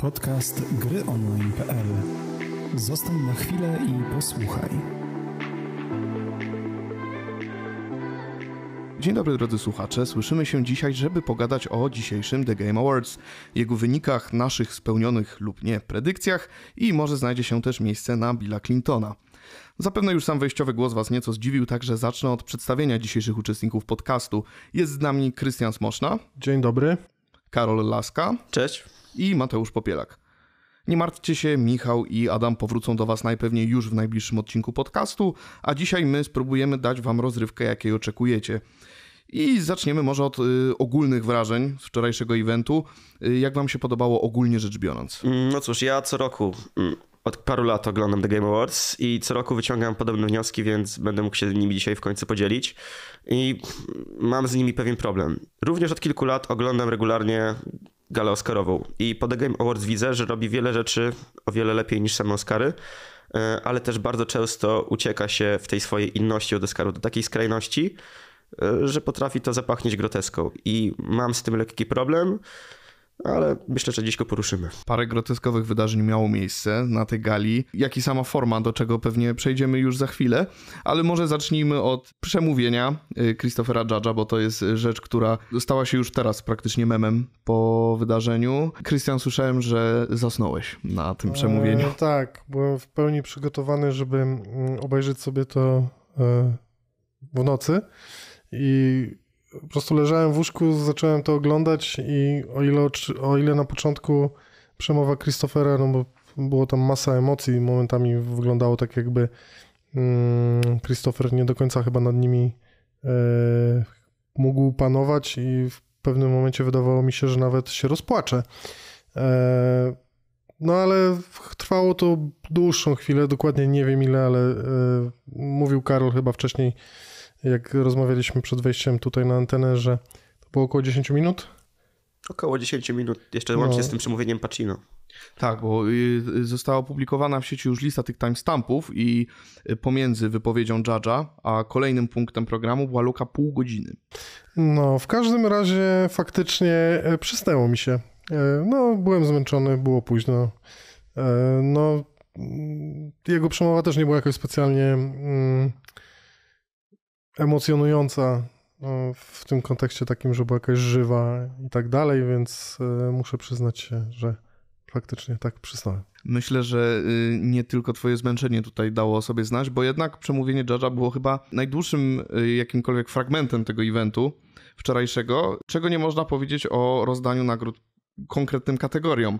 Podcast gryonline.pl Zostań na chwilę i posłuchaj. Dzień dobry drodzy słuchacze, słyszymy się dzisiaj, żeby pogadać o dzisiejszym The Game Awards, jego wynikach, naszych spełnionych lub nie predykcjach i może znajdzie się też miejsce na Billa Clintona. Zapewne już sam wejściowy głos Was nieco zdziwił, także zacznę od przedstawienia dzisiejszych uczestników podcastu. Jest z nami Krystian Smoszna. Dzień dobry. Karol Laska. Cześć i Mateusz Popielak. Nie martwcie się, Michał i Adam powrócą do Was najpewniej już w najbliższym odcinku podcastu, a dzisiaj my spróbujemy dać Wam rozrywkę, jakiej oczekujecie. I zaczniemy może od y, ogólnych wrażeń z wczorajszego eventu. Y, jak Wam się podobało ogólnie rzecz biorąc? Mm, no cóż, ja co roku mm, od paru lat oglądam The Game Awards i co roku wyciągam podobne wnioski, więc będę mógł się nimi dzisiaj w końcu podzielić. I mam z nimi pewien problem. Również od kilku lat oglądam regularnie galę Oscarową i po The Game Awards widzę, że robi wiele rzeczy o wiele lepiej niż same Oscary, e, ale też bardzo często ucieka się w tej swojej inności od Oscaru do takiej skrajności, e, że potrafi to zapachnieć groteską. I mam z tym lekki problem ale myślę, że dziś go poruszymy. Parę groteskowych wydarzeń miało miejsce na tej gali, jak i sama forma, do czego pewnie przejdziemy już za chwilę, ale może zacznijmy od przemówienia y, Christophera Judge'a, bo to jest rzecz, która stała się już teraz praktycznie memem po wydarzeniu. Krystian, słyszałem, że zasnąłeś na tym e, przemówieniu. Eee, tak, byłem w pełni przygotowany, żeby mm, obejrzeć sobie to e, w nocy i po prostu leżałem w łóżku, zacząłem to oglądać i o ile, o ile na początku przemowa Christophera, no bo było tam masa emocji, momentami wyglądało tak jakby mm, Christopher nie do końca chyba nad nimi e, mógł panować i w pewnym momencie wydawało mi się, że nawet się rozpłacze. E, no ale trwało to dłuższą chwilę, dokładnie nie wiem ile, ale e, mówił Karol chyba wcześniej, jak rozmawialiśmy przed wejściem tutaj na antenę, że to było około 10 minut? Około 10 minut, jeszcze łącznie no. z tym przemówieniem Pacino. Tak, bo y, została opublikowana w sieci już lista tych timestampów i y, pomiędzy wypowiedzią Judge'a a kolejnym punktem programu była luka pół godziny. No, w każdym razie faktycznie e, przysnęło mi się. E, no, byłem zmęczony, było późno. E, no, mm, jego przemowa też nie była jakoś specjalnie mm, emocjonująca no, w tym kontekście takim, że była jakaś żywa i tak dalej, więc e, muszę przyznać się, że faktycznie tak przystałem. Myślę, że y, nie tylko twoje zmęczenie tutaj dało o sobie znać, bo jednak przemówienie Judge'a było chyba najdłuższym y, jakimkolwiek fragmentem tego eventu wczorajszego, czego nie można powiedzieć o rozdaniu nagród konkretnym kategoriom.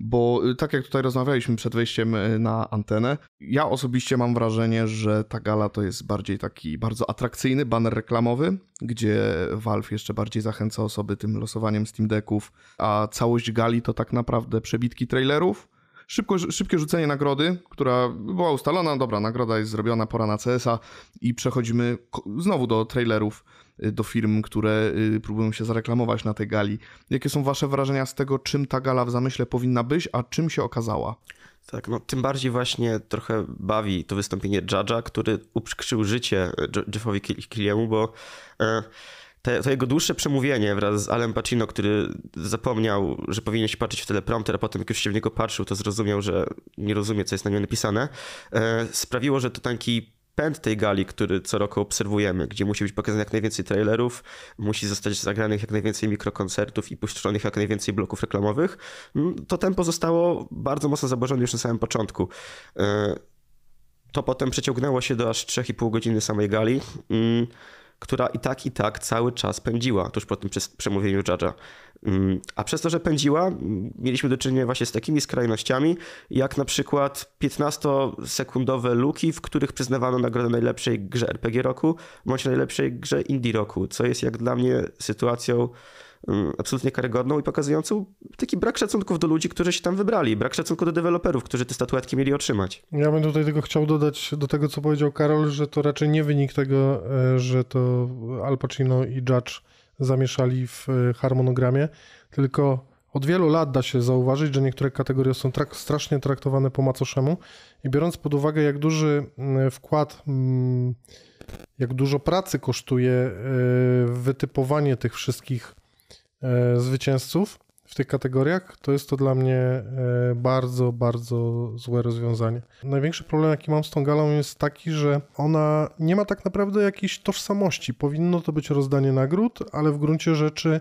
Bo y, tak jak tutaj rozmawialiśmy przed wejściem y, na antenę, ja osobiście mam wrażenie, że ta gala to jest bardziej taki bardzo atrakcyjny banner reklamowy, gdzie Valve jeszcze bardziej zachęca osoby tym losowaniem Steam Decków, a całość gali to tak naprawdę przebitki trailerów, Szybko, szybkie rzucenie nagrody, która była ustalona, dobra, nagroda jest zrobiona, pora na CS-a i przechodzimy znowu do trailerów Y, do firm, które y, próbują się zareklamować na tej gali. Jakie są Wasze wrażenia z tego, czym ta gala w zamyśle powinna być, a czym się okazała? Tak, no tym bardziej właśnie trochę bawi to wystąpienie Judge'a, który uprzykrzył życie Jeffowi Killiemu, bo e, te, to jego dłuższe przemówienie wraz z Alem Pacino, który zapomniał, że powinien się patrzeć w teleprompter, a potem jak już się w niego patrzył, to zrozumiał, że nie rozumie, co jest na nim napisane, e, sprawiło, że to taki pęd tej gali, który co roku obserwujemy, gdzie musi być pokazane jak najwięcej trailerów, musi zostać zagranych jak najwięcej mikrokoncertów i puszczonych jak najwięcej bloków reklamowych, mm, to tempo zostało bardzo mocno zaburzone już na samym początku. E, to potem przeciągnęło się do aż 3,5 godziny samej gali. Mm, która i tak, i tak cały czas pędziła tuż po tym przemówieniu Judge'a. Mm, a przez to, że pędziła, mieliśmy do czynienia właśnie z takimi skrajnościami, jak na przykład 15-sekundowe luki, w których przyznawano nagrodę najlepszej grze RPG roku bądź najlepszej grze indie roku, co jest jak dla mnie sytuacją absolutnie karygodną i pokazującą taki brak szacunków do ludzi, którzy się tam wybrali, brak szacunku do deweloperów, którzy te statuetki mieli otrzymać. Ja bym tutaj tylko chciał dodać do tego, co powiedział Karol, że to raczej nie wynik tego, e, że to Al Pacino i Judge zamieszali w e, harmonogramie, tylko od wielu lat da się zauważyć, że niektóre kategorie są trak strasznie traktowane po macoszemu i biorąc pod uwagę, jak duży mm, wkład, mm, jak dużo pracy kosztuje e, wytypowanie tych wszystkich E, zwycięzców w tych kategoriach, to jest to dla mnie e, bardzo, bardzo złe rozwiązanie. Największy problem, jaki mam z tą galą, jest taki, że ona nie ma tak naprawdę jakiejś tożsamości. Powinno to być rozdanie nagród, ale w gruncie rzeczy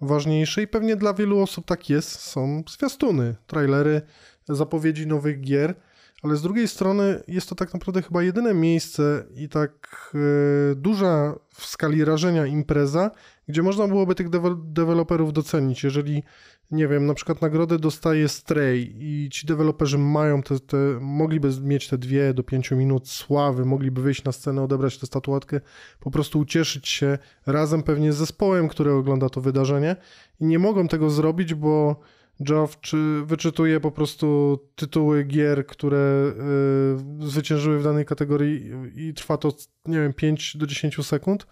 ważniejsze i pewnie dla wielu osób tak jest, są zwiastuny, trailery, zapowiedzi nowych gier. Ale z drugiej strony jest to tak naprawdę chyba jedyne miejsce i tak e, duża w skali rażenia impreza, gdzie można byłoby tych deweloperów docenić. Jeżeli, nie wiem, na przykład nagrodę dostaje Stray i ci deweloperzy mają te, te mogliby mieć te dwie do pięciu minut sławy, mogliby wyjść na scenę, odebrać tę statuatkę, po prostu ucieszyć się razem pewnie z zespołem, który ogląda to wydarzenie i nie mogą tego zrobić, bo Geoff czy wyczytuje po prostu tytuły gier, które yy, zwyciężyły w danej kategorii i trwa to, nie wiem, 5 do 10 sekund,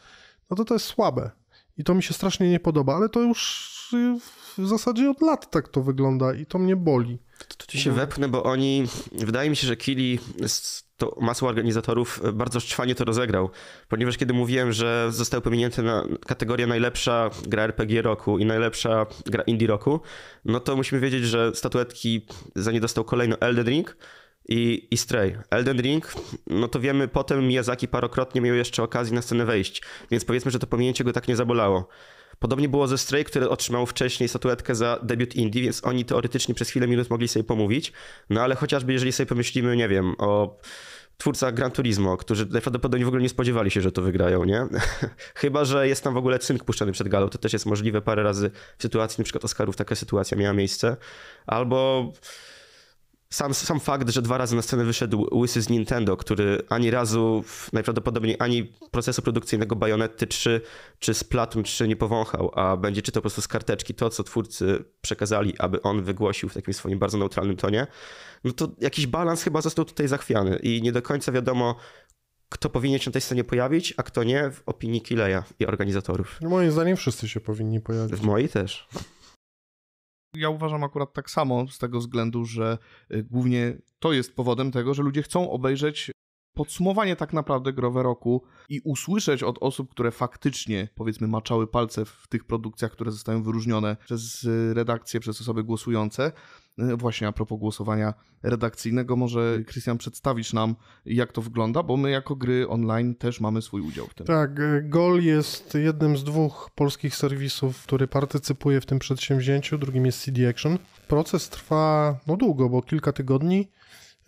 no to to jest słabe. I to mi się strasznie nie podoba, ale to już w zasadzie od lat tak to wygląda i to mnie boli. To, to ci się wepnę, bo oni, wydaje mi się, że Kili z to masą organizatorów bardzo szczwanie to rozegrał, ponieważ kiedy mówiłem, że zostały pominięte na kategoria najlepsza gra RPG roku i najlepsza gra indie roku, no to musimy wiedzieć, że statuetki za nie dostał kolejno Elden Ring, i, i Stray. Elden Ring, no to wiemy, potem Miyazaki parokrotnie miał jeszcze okazję na scenę wejść, więc powiedzmy, że to pominięcie go tak nie zabolało. Podobnie było ze Stray, który otrzymał wcześniej statuetkę za debiut Indie, więc oni teoretycznie przez chwilę minut mogli sobie pomówić, no ale chociażby jeżeli sobie pomyślimy, nie wiem, o twórcach Gran Turismo, którzy najprawdopodobniej w ogóle nie spodziewali się, że to wygrają, nie? Chyba, że jest tam w ogóle cynk puszczany przed galą, to też jest możliwe. Parę razy w sytuacji np. Oscarów taka sytuacja miała miejsce. Albo sam, sam fakt, że dwa razy na scenę wyszedł łysy z Nintendo, który ani razu, najprawdopodobniej ani procesu produkcyjnego Bajonety 3 czy Splatoon 3 nie powąchał, a będzie czytał po prostu z karteczki to, co twórcy przekazali, aby on wygłosił w takim swoim bardzo neutralnym tonie, no to jakiś balans chyba został tutaj zachwiany i nie do końca wiadomo, kto powinien się na tej scenie pojawić, a kto nie, w opinii Kileja i organizatorów. No moim zdaniem wszyscy się powinni pojawić. W mojej też. Ja uważam akurat tak samo z tego względu, że y, głównie to jest powodem tego, że ludzie chcą obejrzeć podsumowanie tak naprawdę growe roku i usłyszeć od osób, które faktycznie, powiedzmy, maczały palce w tych produkcjach, które zostają wyróżnione przez y, redakcję, przez osoby głosujące. Y, właśnie a propos głosowania redakcyjnego, może Krystian przedstawisz nam, jak to wygląda, bo my jako gry online też mamy swój udział w tym. Tak, y, Gol jest jednym z dwóch polskich serwisów, który partycypuje w tym przedsięwzięciu, drugim jest CD Action. Proces trwa no długo, bo kilka tygodni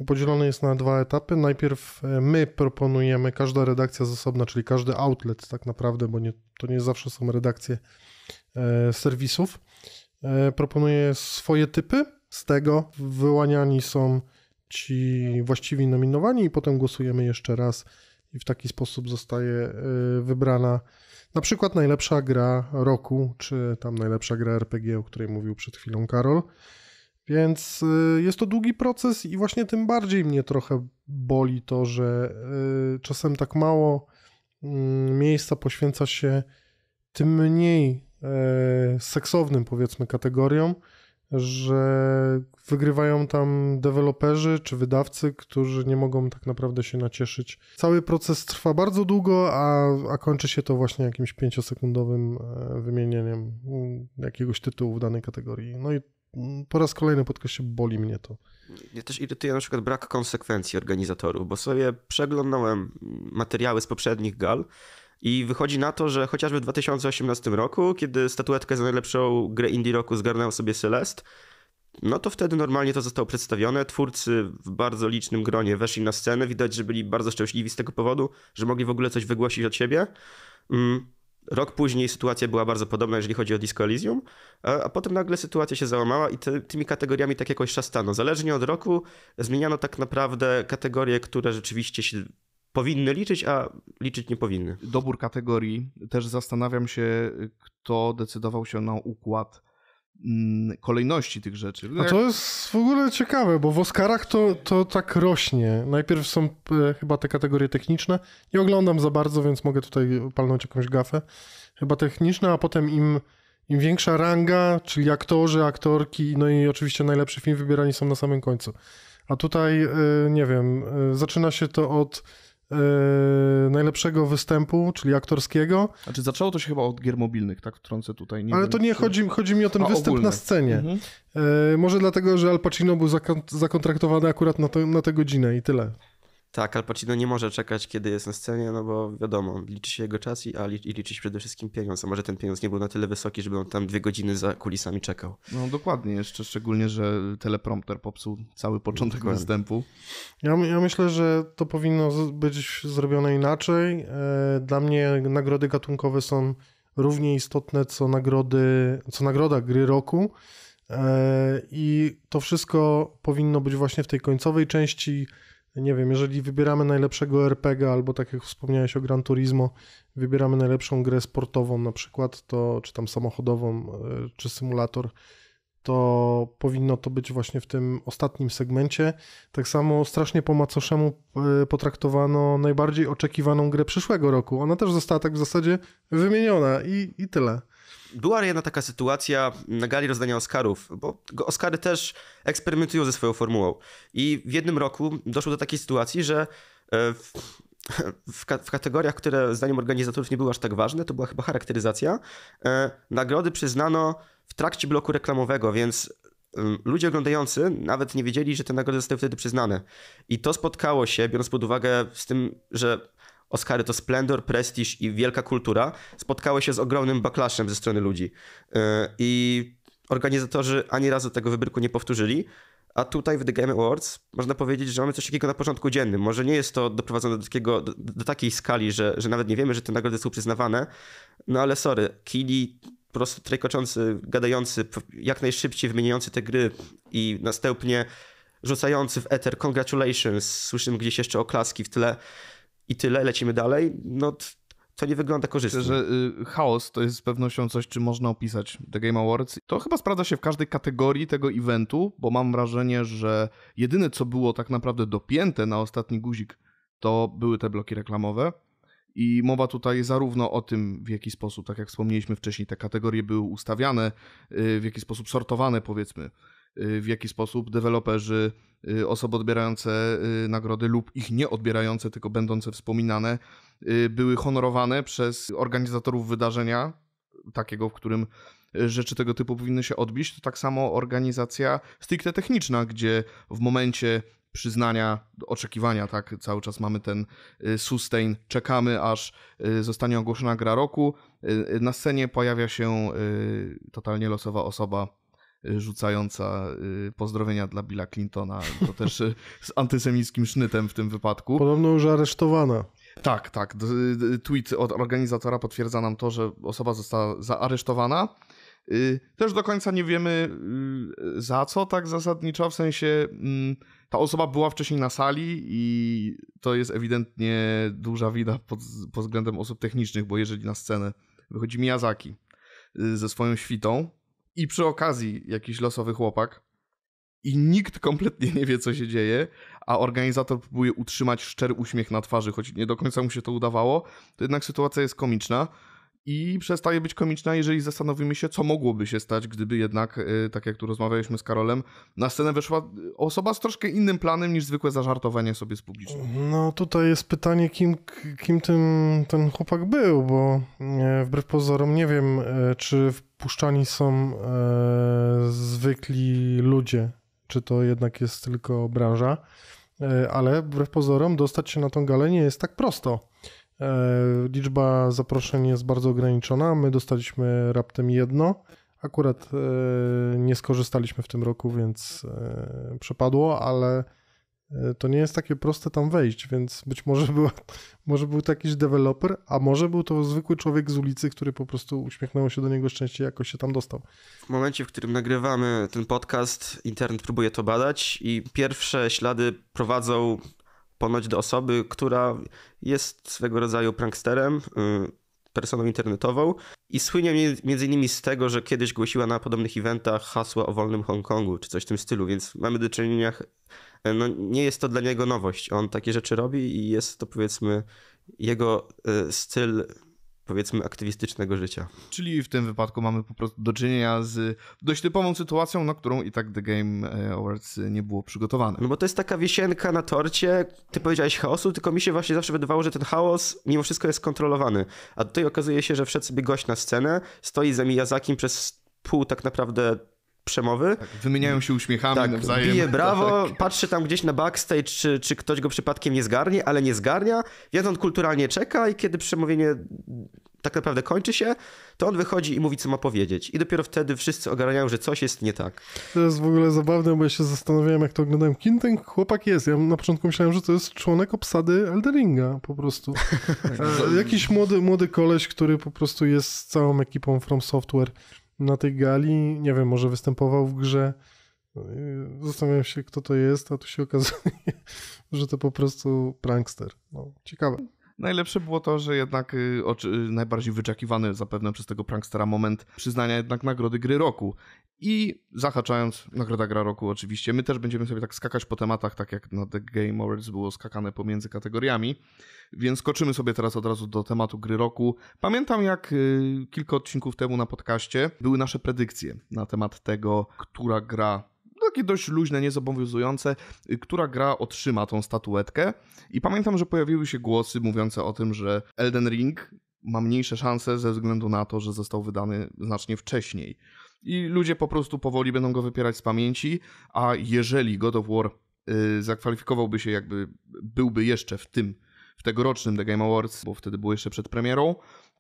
podzielony jest na dwa etapy. Najpierw e, my proponujemy, każda redakcja z osobna, czyli każdy outlet tak naprawdę, bo nie, to nie zawsze są redakcje e, serwisów, e, proponuje swoje typy. Z tego wyłaniani są ci właściwi nominowani i potem głosujemy jeszcze raz i w taki sposób zostaje wybrana na przykład najlepsza gra roku, czy tam najlepsza gra RPG, o której mówił przed chwilą Karol. Więc y, jest to długi proces i właśnie tym bardziej mnie trochę boli to, że y, czasem tak mało mm, miejsca poświęca się tym mniej e, seksownym powiedzmy kategoriom, że wygrywają tam deweloperzy czy wydawcy, którzy nie mogą tak naprawdę się nacieszyć. Cały proces trwa bardzo długo, a, a kończy się to właśnie jakimś pięciosekundowym e, wymienieniem mm, jakiegoś tytułu w danej kategorii. No i po raz kolejny podkreślę, boli mnie to. Ja też irytuje na przykład brak konsekwencji organizatorów, bo sobie przeglądałem materiały z poprzednich gal i wychodzi na to, że chociażby w 2018 roku, kiedy statuetkę za najlepszą grę indie roku zgarnął sobie Celest, no to wtedy normalnie to zostało przedstawione. Twórcy w bardzo licznym gronie weszli na scenę. Widać, że byli bardzo szczęśliwi z tego powodu, że mogli w ogóle coś wygłosić od siebie. Mm. Rok później sytuacja była bardzo podobna, jeżeli chodzi o Disco Elysium, a, potem nagle sytuacja się załamała i ty, tymi kategoriami tak jakoś szastano. Zależnie od roku zmieniano tak naprawdę kategorie, które rzeczywiście się powinny liczyć, a liczyć nie powinny. Dobór kategorii. Też zastanawiam się, kto decydował się na układ Mm, kolejności tych rzeczy. A to jest w ogóle ciekawe, bo w Oscarach to, to tak rośnie. Najpierw są e, chyba te kategorie techniczne. Nie oglądam za bardzo, więc mogę tutaj palnąć jakąś gafę. Chyba techniczne, a potem im, im większa ranga, czyli aktorzy, aktorki, no i oczywiście najlepszy film wybierani są na samym końcu. A tutaj, e, nie wiem, e, zaczyna się to od Yy, najlepszego występu, czyli aktorskiego. Znaczy zaczęło to się chyba od gier mobilnych, tak wtrącę tutaj. Nie Ale to nie, czy... chodzi, chodzi mi o ten A, występ ogólny. na scenie. Mhm. Yy, może dlatego, że Al Pacino był zakontraktowany akurat na, to, na tę godzinę i tyle. Tak, Al Pacino nie może czekać, kiedy jest na scenie, no bo wiadomo, liczy się jego czas i, a, i liczy się przede wszystkim pieniądz. A może ten pieniądz nie był na tyle wysoki, żeby on tam dwie godziny za kulisami czekał. No dokładnie, jeszcze szczególnie, że teleprompter popsuł cały początek dokładnie. występu. Ja, ja, myślę, że to powinno być zrobione inaczej. E, dla mnie nagrody gatunkowe są równie istotne co nagrody, co nagroda gry roku. E, I to wszystko powinno być właśnie w tej końcowej części nie wiem, jeżeli wybieramy najlepszego RPG albo tak jak wspomniałeś o Gran Turismo, wybieramy najlepszą grę sportową na przykład, to czy tam samochodową, e, czy symulator, to powinno to być właśnie w tym ostatnim segmencie. Tak samo strasznie po macoszemu e, potraktowano najbardziej oczekiwaną grę przyszłego roku. Ona też została tak w zasadzie wymieniona i, i tyle była jedna taka sytuacja na gali rozdania Oscarów, bo Oscary też eksperymentują ze swoją formułą. I w jednym roku doszło do takiej sytuacji, że e, w, w, w kategoriach, które zdaniem organizatorów nie były aż tak ważne, to była chyba charakteryzacja, e, nagrody przyznano w trakcie bloku reklamowego, więc ludzie oglądający nawet nie wiedzieli, że te nagrody zostały wtedy przyznane. I to spotkało się, biorąc pod uwagę z tym, że Oscary to splendor, prestiż i wielka kultura, spotkały się z ogromnym backlashem ze strony ludzi. E, I organizatorzy ani razu tego wybryku nie powtórzyli. A tutaj w The Game Awards można powiedzieć, że mamy coś takiego na początku dziennym. Może nie jest to doprowadzone do, takiego, do, do takiej skali, że, że nawet nie wiemy, że te nagrody są przyznawane, no ale sorry, Kili po prostu trajkoczący, gadający, jak najszybciej wymieniający te gry i następnie rzucający w eter congratulations, słyszymy gdzieś jeszcze oklaski w tle i tyle, lecimy dalej, no to nie wygląda korzystnie. Myślę, że y, chaos to jest z pewnością coś, czym można opisać The Game Awards. To chyba sprawdza się w każdej kategorii tego eventu, bo mam wrażenie, że jedyne co było tak naprawdę dopięte na ostatni guzik, to były te bloki reklamowe. I mowa tutaj zarówno o tym, w jaki sposób, tak jak wspomnieliśmy wcześniej, te kategorie były ustawiane, y, w jaki sposób sortowane, powiedzmy, Y, w jaki sposób deweloperzy, y, osoby odbierające y, nagrody lub ich nie odbierające, tylko będące wspominane, były honorowane przez organizatorów wydarzenia, takiego, w którym rzeczy tego typu powinny się odbić, to tak samo organizacja stricte techniczna, gdzie w momencie przyznania, oczekiwania, tak, cały czas mamy ten sustain, czekamy aż zostanie ogłoszona gra roku, na scenie pojawia się totalnie losowa osoba, Y, rzucająca y, pozdrowienia dla Billa Clintona, to też y, z antysemickim sznytem w tym wypadku. Podobno już aresztowana. Tak, tak. Tweet od organizatora potwierdza nam to, że osoba została zaaresztowana. Też do końca nie wiemy za co tak zasadniczo, w sensie mm, ta osoba była wcześniej na sali i to jest ewidentnie duża wina pod, pod względem osób technicznych, bo jeżeli na scenę wychodzi Miyazaki ze swoją świtą, i przy okazji jakiś losowy chłopak i nikt kompletnie nie wie, co się dzieje, a organizator próbuje utrzymać szczery uśmiech na twarzy, choć nie do końca mu się to udawało, to jednak sytuacja jest komiczna i przestaje być komiczna, jeżeli zastanowimy się, co mogłoby się stać, gdyby jednak, e, tak jak tu rozmawialiśmy z Karolem, na scenę weszła e, osoba z troszkę innym planem niż zwykłe zażartowanie sobie z publiczną. No tutaj jest pytanie, kim, kim tym, ten chłopak był, bo e, wbrew pozorom nie wiem, czy wpuszczani są e, zwykli ludzie, czy to jednak jest tylko branża, e, ale wbrew pozorom dostać się na tą galę nie jest tak prosto. E, liczba zaproszeń jest bardzo ograniczona. My dostaliśmy raptem jedno. Akurat e, nie skorzystaliśmy w tym roku, więc e, przepadło, ale to nie jest takie proste tam wejść, więc być może, była, może był to jakiś deweloper, a może był to zwykły człowiek z ulicy, który po prostu uśmiechnęło się do niego szczęście, jakoś się tam dostał. W momencie, w którym nagrywamy ten podcast, internet próbuje to badać i pierwsze ślady prowadzą ponoć do osoby, która jest swego rodzaju pranksterem, y, personą internetową i słynie między innymi z tego, że kiedyś głosiła na podobnych eventach hasła o wolnym Hongkongu czy coś w tym stylu, więc mamy do czynienia, e, no nie jest to dla niego nowość. On takie rzeczy robi i jest to powiedzmy jego e, styl powiedzmy aktywistycznego życia. Czyli w tym wypadku mamy po prostu do czynienia z dość typową sytuacją, na którą i tak The Game e, Awards nie było przygotowane. No bo to jest taka wisienka na torcie, ty powiedziałeś chaosu, tylko mi się właśnie zawsze wydawało, że ten chaos mimo wszystko jest kontrolowany. A tutaj okazuje się, że wszedł sobie gość na scenę, stoi za Miyazakim przez pół tak naprawdę przemowy. Tak, wymieniają się uśmiechami tak, nawzajem. Bije brawo, tak. patrzy tam gdzieś na backstage, czy, czy ktoś go przypadkiem nie zgarnie, ale nie zgarnia, więc on kulturalnie czeka i kiedy przemówienie tak naprawdę kończy się, to on wychodzi i mówi, co ma powiedzieć. I dopiero wtedy wszyscy ogarniają, że coś jest nie tak. To jest w ogóle zabawne, bo ja się zastanawiałem, jak to oglądałem. Kim ten chłopak jest? Ja na początku myślałem, że to jest członek obsady Elderinga po prostu. E, jakiś młody, młody koleś, który po prostu jest z całą ekipą From Software na tej gali, nie wiem, może występował w grze. No zastanawiam się, kto to jest, a tu się okazuje, że to po prostu prankster. No, ciekawe. Najlepsze było to, że jednak y, y, najbardziej wyczekiwany zapewne przez tego prankstera moment przyznania jednak nagrody gry roku. I zahaczając, nagroda gra roku oczywiście, my też będziemy sobie tak skakać po tematach, tak jak na The Game Awards było skakane pomiędzy kategoriami, więc skoczymy sobie teraz od razu do tematu gry roku. Pamiętam jak y, kilka odcinków temu na podcaście były nasze predykcje na temat tego, która gra takie dość luźne, niezobowiązujące, y, która gra otrzyma tą statuetkę. I pamiętam, że pojawiły się głosy mówiące o tym, że Elden Ring ma mniejsze szanse ze względu na to, że został wydany znacznie wcześniej. I ludzie po prostu powoli będą go wypierać z pamięci, a jeżeli God of War yy, zakwalifikowałby się, jakby byłby jeszcze w tym, w tegorocznym The Game Awards, bo wtedy był jeszcze przed premierą,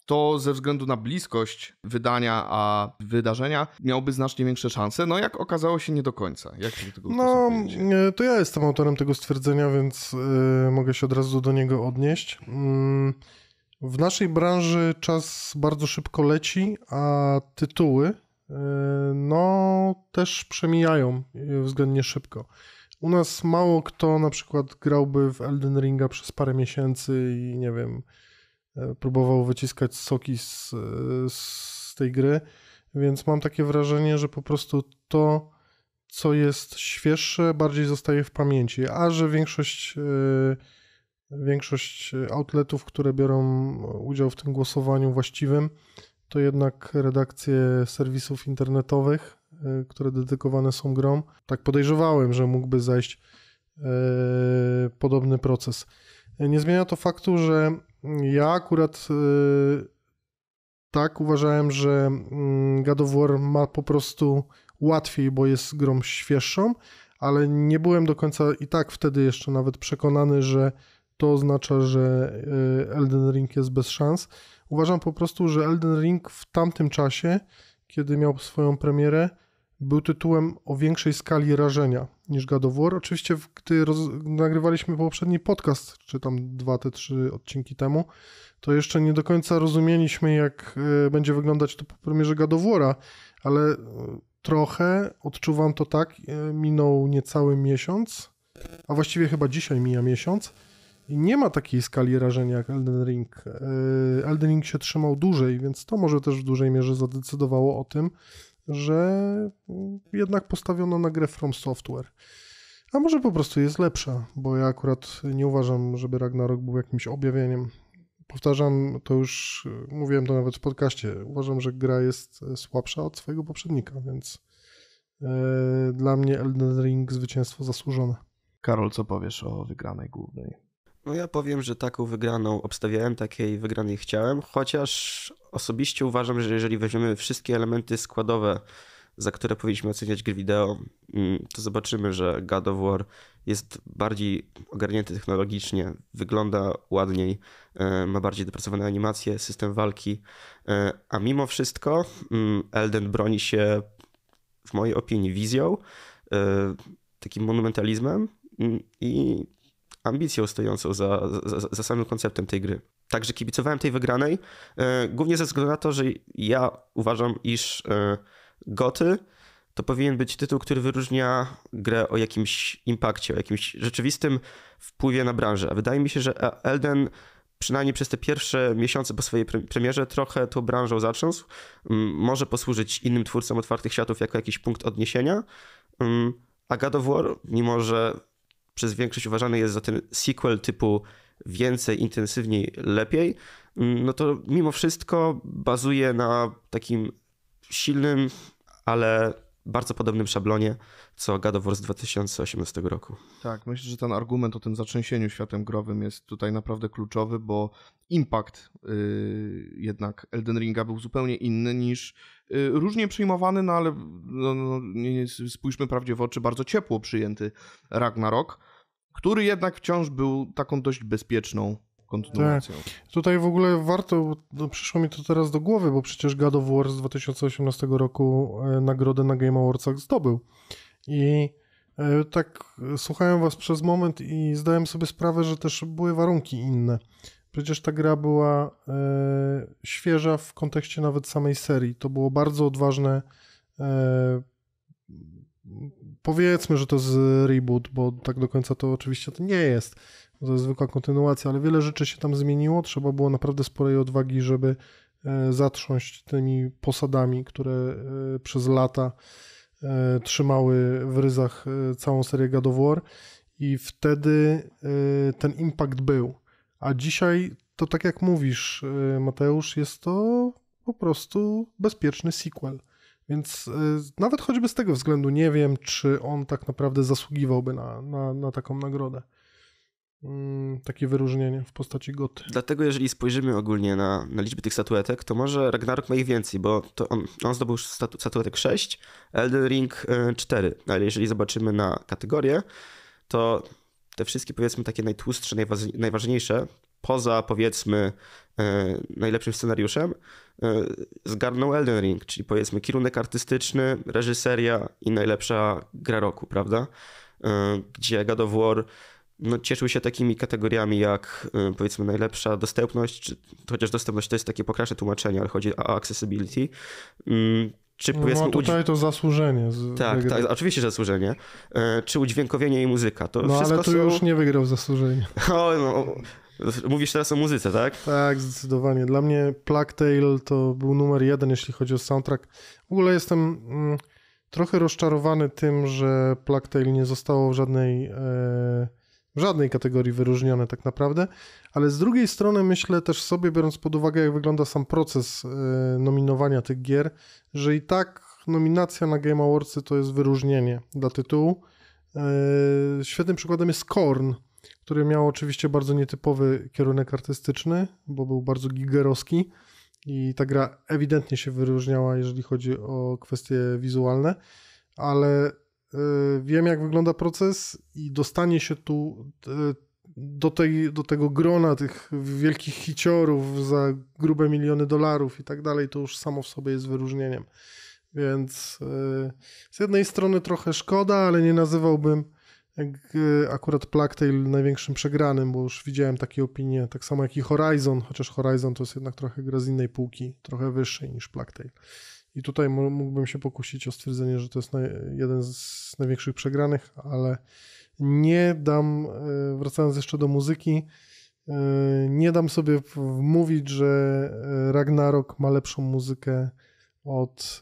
to ze względu na bliskość wydania a wydarzenia miałby znacznie większe szanse. No jak okazało się nie do końca. Jak tego no, e, to ja jestem autorem tego stwierdzenia, więc e, mogę się od razu do niego odnieść. Mm, w naszej branży czas bardzo szybko leci, a tytuły e, no też przemijają względnie szybko. U nas mało kto na przykład grałby w Elden Ringa przez parę miesięcy i nie wiem, E, próbował wyciskać soki z, e, z tej gry, więc mam takie wrażenie, że po prostu to, co jest świeższe, bardziej zostaje w pamięci, a że większość e, większość outletów, które biorą udział w tym głosowaniu właściwym, to jednak redakcje serwisów internetowych, które dedykowane są grom. Tak podejrzewałem, że mógłby zajść podobny proces. Nie zmienia to faktu, że ja akurat y, tak uważałem, że mm, God of War ma po prostu łatwiej, bo jest grą świeższą, ale nie byłem do końca i tak wtedy jeszcze nawet przekonany, że to oznacza, że y, Elden Ring jest bez szans. Uważam po prostu, że Elden Ring w tamtym czasie, kiedy miał swoją premierę, był tytułem o większej skali rażenia niż God of War. Oczywiście, gdy nagrywaliśmy poprzedni podcast, czy tam dwa, te trzy odcinki temu, to jeszcze nie do końca rozumieliśmy, jak e, będzie wyglądać to po premierze God of War'a, ale e, trochę odczuwam to tak, e, minął niecały miesiąc, a właściwie chyba dzisiaj mija miesiąc i nie ma takiej skali rażenia jak Elden Ring. Elden Ring się trzymał dłużej, więc to może też w dużej mierze zadecydowało o tym, że jednak postawiono na grę From Software. A może po prostu jest lepsza, bo ja akurat nie uważam, żeby Ragnarok był jakimś objawieniem. Powtarzam, to już mówiłem to nawet w podcaście. Uważam, że gra jest słabsza od swojego poprzednika, więc e, dla mnie Elden Ring zwycięstwo zasłużone. Karol, co powiesz o wygranej głównej? No ja powiem, że taką wygraną obstawiałem, takiej wygranej chciałem, chociaż osobiście uważam, że jeżeli weźmiemy wszystkie elementy składowe, za które powinniśmy oceniać gry wideo, mm, to zobaczymy, że God of War jest bardziej ogarnięty technologicznie, wygląda ładniej, e, ma bardziej dopracowane animacje, system walki, e, a mimo wszystko mm, Elden broni się w mojej opinii wizją, e, takim monumentalizmem mm, i ambicją stojącą za, za, za samym konceptem tej gry. Także kibicowałem tej wygranej, e, głównie ze względu na to, że ja uważam, iż e, Goty to powinien być tytuł, który wyróżnia grę o jakimś impakcie, o jakimś rzeczywistym wpływie na branżę. A wydaje mi się, że e- Elden przynajmniej przez te pierwsze miesiące po swojej premierze trochę tą branżą zatrząsł. Mm, może posłużyć innym twórcom otwartych światów jako jakiś punkt odniesienia. Mm, a God of War, mimo że przez większość uważany jest za ten sequel typu więcej, intensywniej, lepiej, mm, no to mimo wszystko bazuje na takim silnym, ale bardzo podobnym szablonie, co God of War z 2018 roku. Tak, myślę, że ten argument o tym zatrzęsieniu światem growym jest tutaj naprawdę kluczowy, bo impact yy, jednak Elden Ringa był zupełnie inny niż yy, różnie przyjmowany, no ale no, no, nie, spójrzmy prawdzie w oczy, bardzo ciepło przyjęty Ragnarok, który jednak wciąż był taką dość bezpieczną kontynuacją. Tak. Tutaj w ogóle warto, no przyszło mi to teraz do głowy, bo przecież God of War z 2018 roku e, nagrodę na Game Awardsach zdobył. I e, tak słuchałem was przez moment i zdałem sobie sprawę, że też były warunki inne. Przecież ta gra była e, świeża w kontekście nawet samej serii. To było bardzo odważne. E, powiedzmy, że to jest reboot, bo tak do końca to oczywiście to nie jest. To jest zwykła kontynuacja, ale wiele rzeczy się tam zmieniło. Trzeba było naprawdę sporej odwagi, żeby e, zatrząść tymi posadami, które e, przez lata e, trzymały w ryzach całą serię God of War i wtedy ten impact był. A dzisiaj to tak jak mówisz, Mateusz, jest to po prostu bezpieczny sequel. Więc nawet choćby z tego względu nie wiem, czy on tak naprawdę zasługiwałby na, na, na taką nagrodę. Mm, takie wyróżnienie w postaci goty. Dlatego jeżeli spojrzymy ogólnie na, na liczbę tych statuetek, to może Ragnarok ma ich więcej, bo to on, on zdobył już statu, statuetek 6, Elden Ring 4, e, ale jeżeli zobaczymy na kategorie, to te wszystkie powiedzmy takie najtłustsze, najważniejsze, poza powiedzmy e, najlepszym scenariuszem, e, zgarnął Elden Ring, czyli powiedzmy kierunek artystyczny, reżyseria i najlepsza gra roku, prawda? Gdzie God of War no, cieszył się takimi kategoriami jak y, powiedzmy najlepsza dostępność, czy, chociaż dostępność to jest takie pokrasze tłumaczenie, ale chodzi o accessibility. Mm, czy no, powiedzmy, no, tutaj to zasłużenie. tak, tak, oczywiście zasłużenie. E, czy udźwiękowienie i muzyka. To no ale tu są... już nie wygrał zasłużenie. O, no, mówisz teraz o muzyce, tak? Tak, zdecydowanie. Dla mnie Plague Tale to był numer jeden, jeśli chodzi o soundtrack. W ogóle jestem mm, trochę rozczarowany tym, że Plague Tale nie zostało w żadnej... E w żadnej kategorii wyróżnione tak naprawdę, ale z drugiej strony myślę też sobie, biorąc pod uwagę jak wygląda sam proces e, nominowania tych gier, że i tak nominacja na Game Awardsy to jest wyróżnienie dla tytułu. E, świetnym przykładem jest Korn, który miał oczywiście bardzo nietypowy kierunek artystyczny, bo był bardzo gigerowski i ta gra ewidentnie się wyróżniała, jeżeli chodzi o kwestie wizualne, ale E, wiem jak wygląda proces i dostanie się tu e, do, tej, do tego grona tych wielkich hiciorów za grube miliony dolarów i tak dalej, to już samo w sobie jest wyróżnieniem. Więc e, z jednej strony trochę szkoda, ale nie nazywałbym akurat Plaktail największym przegranym, bo już widziałem takie opinie, tak samo jak i Horizon, chociaż Horizon to jest jednak trochę gra z innej półki, trochę wyższej niż Plaktail. I tutaj mógłbym się pokusić o stwierdzenie, że to jest jeden z największych przegranych, ale nie dam, e, wracając jeszcze do muzyki, e, nie dam sobie wmówić, że e, Ragnarok ma lepszą muzykę od